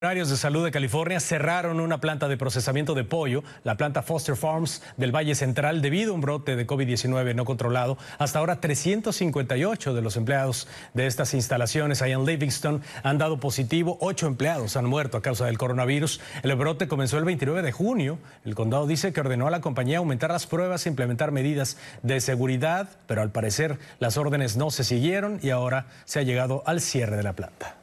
Funcionarios de salud de California cerraron una planta de procesamiento de pollo, la planta Foster Farms del Valle Central, debido a un brote de COVID-19 no controlado. Hasta ahora, 358 de los empleados de estas instalaciones allá en Livingston han dado positivo. Ocho empleados han muerto a causa del coronavirus. El brote comenzó el 29 de junio. El condado dice que ordenó a la compañía aumentar las pruebas e implementar medidas de seguridad, pero al parecer las órdenes no se siguieron y ahora se ha llegado al cierre de la planta.